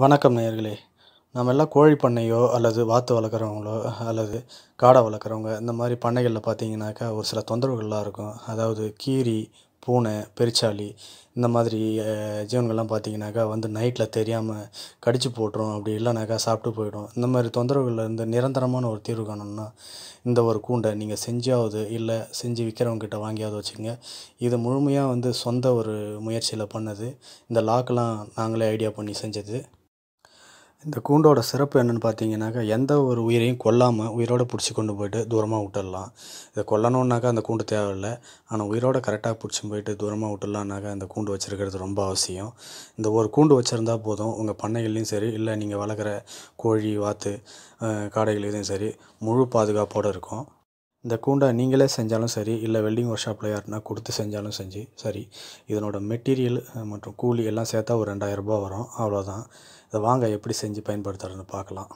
வணக்கம் நேயர்களே நம்ம எல்லாம் கோழி பண்ணையோ அல்லது வாத்து வளர்க்குறவங்களோ அல்லது காடை வளர்க்குறவங்க இந்த மாதிரி பண்ணைகளில் பார்த்தீங்கன்னாக்கா ஒரு சில தொந்தரவுகள்லாம் இருக்கும் அதாவது கீரி பூனை பெருச்சாளி இந்த மாதிரி ஜீவன்கள்லாம் பார்த்தீங்கன்னாக்கா வந்து நைட்டில் தெரியாமல் கடிச்சு போட்டுரும் அப்படி இல்லைனாக்கா சாப்பிட்டு போயிடும் இந்த மாதிரி தொந்தரவுகளில் இருந்து நிரந்தரமான ஒரு தீர்வு காணணும்னா இந்த ஒரு கூண்டை நீங்கள் செஞ்சாவது இல்லை செஞ்சு விற்கிறவங்ககிட்ட வாங்கியாவது வச்சுங்க இது முழுமையாக வந்து சொந்த ஒரு முயற்சியில் பண்ணது இந்த லாக்கெலாம் நாங்களே ஐடியா பண்ணி செஞ்சது இந்த கூண்டோட சிறப்பு என்னென்னு பார்த்தீங்கன்னாக்கா எந்த ஒரு உயிரையும் கொல்லாமல் உயிரோடு பிடிச்சி கொண்டு போயிட்டு தூரமாக விட்டுடலாம் இதை கொல்லணுன்னாக்கா அந்த கூண்டு தேவையில்லை ஆனால் உயிரோட கரெக்டாக பிடிச்சி போயிட்டு தூரமாக விட்டுடலான்னாக்கா அந்த கூண்டு வச்சுருக்கிறது ரொம்ப அவசியம் இந்த ஒரு கூண்டு வச்சுருந்தா போதும் உங்கள் பண்ணைகள்லையும் சரி இல்லை நீங்கள் வளர்க்குற கோழி வாத்து காடைகள் இதையும் சரி முழு பாதுகாப்போடு இருக்கும் இந்த கூண்டை நீங்களே செஞ்சாலும் சரி இல்லை வெல்டிங் ஒர்க் ஷாப்பில் யாருன்னா கொடுத்து செஞ்சாலும் செஞ்சு சரி இதனோட மெட்டீரியல் மற்றும் கூலி எல்லாம் சேர்த்தா ஒரு ரெண்டாயிரம் ரூபா வரும் அவ்வளோதான் இதை வாங்க எப்படி செஞ்சு பயன்படுத்துறதுன்னு பார்க்கலாம்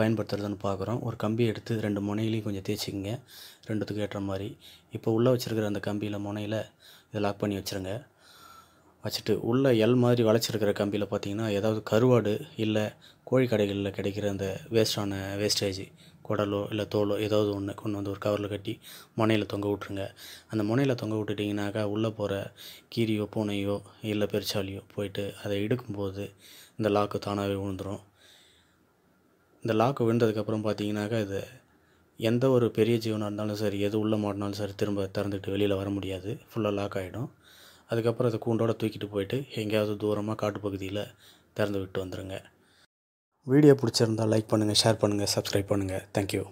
பயன்படுத்துறதுன்னு பார்க்குறோம் ஒரு கம்பி எடுத்து ரெண்டு முனையிலையும் கொஞ்சம் தேய்ச்சிக்கோங்க ரெண்டுத்துக்கு ஏற்ற மாதிரி இப்போ உள்ளே வச்சுருக்கிற அந்த கம்பியில் முனையில் இதை லாக் பண்ணி வச்சுருங்க வச்சுட்டு உள்ளே எல் மாதிரி வளைச்சிருக்கிற கம்பியில் பார்த்தீங்கன்னா ஏதாவது கருவாடு இல்லை கோழி கடைகளில் கிடைக்கிற அந்த வேஸ்டான வேஸ்டேஜ் குடலோ இல்லை தோலோ ஏதாவது ஒன்று கொண்டு வந்து ஒரு கவரில் கட்டி முனையில் தொங்க விட்ருங்க அந்த முனையில் தொங்க விட்டுட்டிங்கனாக்கா உள்ளே போகிற கீரியோ பூனையோ இல்லை பெருச்சாலியோ போயிட்டு அதை எடுக்கும்போது இந்த லாக்கு தானாகவே விழுந்துடும் இந்த லாக்கு விழுந்ததுக்கப்புறம் பார்த்தீங்கன்னாக்கா இது எந்த ஒரு பெரிய ஜீவனாக இருந்தாலும் சரி எது உள்ளே மாட்டினாலும் சரி திரும்ப திறந்துக்கிட்டு வெளியில் வர முடியாது ஃபுல்லாக லாக் ஆகிடும் அதுக்கப்புறம் அதை கூண்டோட தூக்கிட்டு போயிட்டு எங்கேயாவது தூரமாக காட்டுப்பகுதியில் திறந்து விட்டு வந்துடுங்க வீடியோ பிடிச்சிருந்தால் லைக் பண்ணுங்கள் ஷேர் பண்ணுங்கள் சப்ஸ்கிரைப் பண்ணுங்கள் தேங்க்யூ